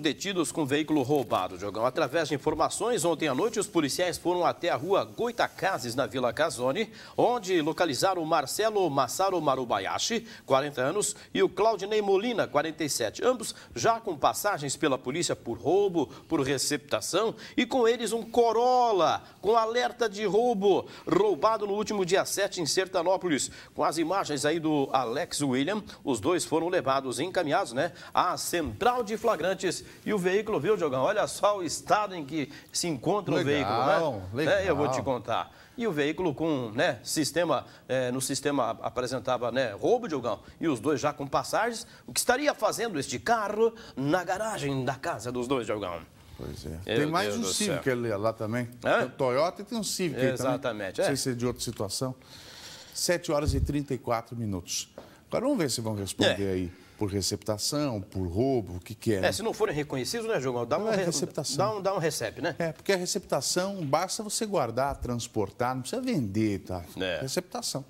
Detidos com veículo roubado, Jogão. Através de informações, ontem à noite os policiais foram até a rua Goitacazes, na Vila Casone, onde localizaram o Marcelo Massaro Marubayashi, 40 anos, e o Claudinei Molina, 47. Ambos já com passagens pela polícia por roubo, por receptação e com eles um Corolla com alerta de roubo, roubado no último dia 7 em Sertanópolis. Com as imagens aí do Alex William, os dois foram levados encaminhados né, à Central de Flagrantes e o veículo, viu, Diogão? Olha só o estado em que se encontra legal, o veículo, né? Legal. É, eu vou te contar. E o veículo com, né, sistema, é, no sistema apresentava, né, roubo, Diogão, e os dois já com passagens. O que estaria fazendo este carro na garagem da casa dos dois, Diogão? Pois é. tem mais Deus um Civic ali, lá também. Hã? Tem o Toyota e tem um Civic Exatamente, aí também. Exatamente. É. Não sei se é de outra situação. 7 horas e 34 minutos. Agora vamos ver se vão responder é. aí por receptação, por roubo, o que que é. É, se não forem reconhecidos, né, João? Dá, uma é receptação. dá um Dá um recep, né? É, porque a receptação basta você guardar, transportar, não precisa vender, tá? É. Receptação.